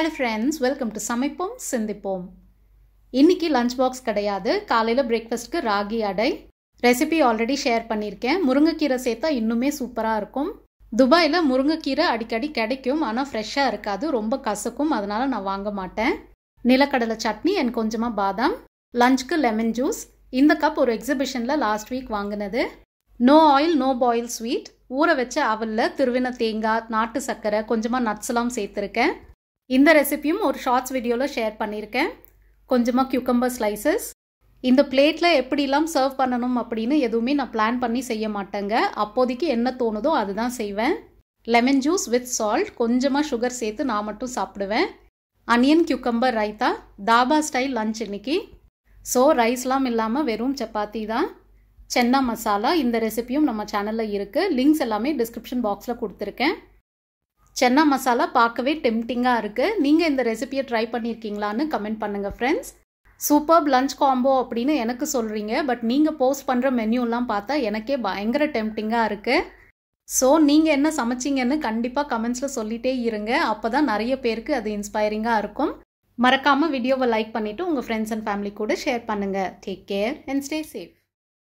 hello friends welcome to சமைப்போம் சிந்திப்போம் இன்றைக்கி லஞ்ச் பாக்ஸ் கிடையாது காலையில் பிரேக்ஃபாஸ்ட்க்கு ராகி அடை ரெசிபி ஆல்ரெடி ஷேர் பண்ணியிருக்கேன் முருங்கைக்கீரை சேர்த்தா இன்னுமே சூப்பராக இருக்கும் துபாயில் முருங்கைக்கீரை அடிக்கடி கிடைக்கும் ஆனால் ஃப்ரெஷ்ஷாக இருக்காது ரொம்ப கசக்கும் அதனால் நான் வாங்க மாட்டேன் நிலக்கடலை சட்னி அண்ட் கொஞ்சமாக பாதாம் லஞ்சுக்கு லெமன் ஜூஸ் இந்த கப் ஒரு எக்ஸிபிஷனில் லாஸ்ட் வீக் வாங்கினது no oil no boil sweet ஊற வச்ச அவலில் திருவின தேங்காய் நாட்டு சர்க்கரை கொஞ்சமாக நட்ஸ்லாம் சேர்த்துருக்கேன் இந்த ரெசிப்பியும் ஒரு ஷார்ட்ஸ் வீடியோவில் ஷேர் பண்ணியிருக்கேன் கொஞ்சமாக கியூக்கம்பர் ஸ்லைசஸ் இந்த பிளேட்டில் எப்படிலாம் சர்வ் பண்ணணும் அப்படின்னு எதுவுமே நான் பிளான் பண்ணி செய்ய மாட்டேங்க அப்போதைக்கு என்ன தோணுதோ அதுதான் செய்வேன் லெமன் ஜூஸ் வித் சால்ட் கொஞ்சமாக சுகர் சேர்த்து நான் மட்டும் சாப்பிடுவேன் onion cucumber raita dhaba style lunch இன்னைக்கு ஸோ ரைஸ்லாம் இல்லாமல் வெறும் சப்பாத்தி தான் சென்னா மசாலா இந்த ரெசிப்பியும் நம்ம சேனலில் இருக்குது லிங்க்ஸ் எல்லாமே டிஸ்கிரிப்ஷன் பாக்ஸில் கொடுத்துருக்கேன் சென்னா மசாலா பார்க்கவே டெம்டிங்காக இருக்குது நீங்கள் இந்த ரெசிபியை ட்ரை பண்ணியிருக்கீங்களான்னு கமெண்ட் பண்ணுங்கள் ஃப்ரெண்ட்ஸ் சூப்பர் லஞ்ச் காம்போ அப்படின்னு எனக்கு சொல்கிறீங்க பட் நீங்கள் போஸ்ட் பண்ணுற மென்யூலாம் பார்த்தா எனக்கே பயங்கர டெம்டிங்காக இருக்குது ஸோ நீங்கள் என்ன சமைச்சிங்கன்னு கண்டிப்பாக கமெண்ட்ஸில் சொல்லிகிட்டே இருங்க அப்போ தான் நிறைய பேருக்கு அது இன்ஸ்பைரிங்காக இருக்கும் மறக்காமல் வீடியோவை லைக் பண்ணிவிட்டு உங்கள் ஃப்ரெண்ட்ஸ் அண்ட் ஃபேமிலி கூட ஷேர் பண்ணுங்கள் take care and stay safe